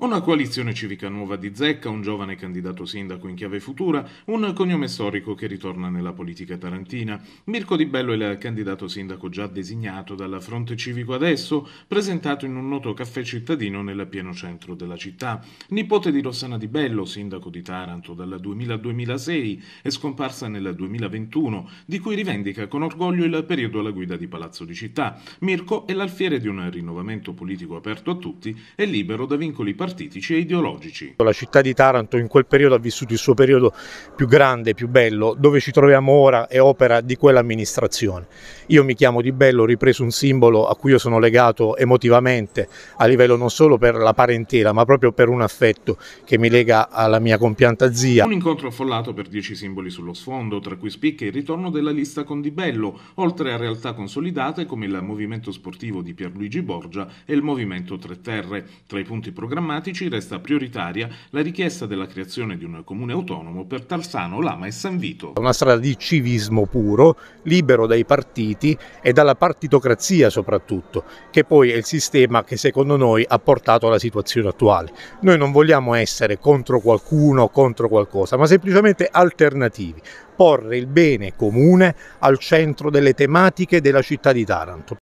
Una coalizione civica nuova di zecca, un giovane candidato sindaco in chiave futura, un cognome storico che ritorna nella politica tarantina. Mirko Di Bello è il candidato sindaco già designato dal Fronte Civico Adesso, presentato in un noto caffè cittadino nel pieno centro della città. Nipote di Rossana Di Bello, sindaco di Taranto dal 2000 al 2006, e scomparsa nel 2021, di cui rivendica con orgoglio il periodo alla guida di Palazzo di Città. Mirko è l'alfiere di un rinnovamento politico aperto a tutti e libero da vincoli partitari partitici e ideologici. La città di Taranto in quel periodo ha vissuto il suo periodo più grande, più bello, dove ci troviamo ora è opera di quell'amministrazione. Io mi chiamo Di Bello, ho ripreso un simbolo a cui io sono legato emotivamente, a livello non solo per la parentela, ma proprio per un affetto che mi lega alla mia compianta zia. Un incontro affollato per dieci simboli sullo sfondo, tra cui spicca il ritorno della lista con Di Bello, oltre a realtà consolidate come il movimento sportivo di Pierluigi Borgia e il movimento Tre Terre. Tra i punti programmati climatici resta prioritaria la richiesta della creazione di un comune autonomo per Tarsano, Lama e San Vito. Una strada di civismo puro, libero dai partiti e dalla partitocrazia soprattutto, che poi è il sistema che secondo noi ha portato alla situazione attuale. Noi non vogliamo essere contro qualcuno, contro qualcosa, ma semplicemente alternativi, porre il bene comune al centro delle tematiche della città di Taranto.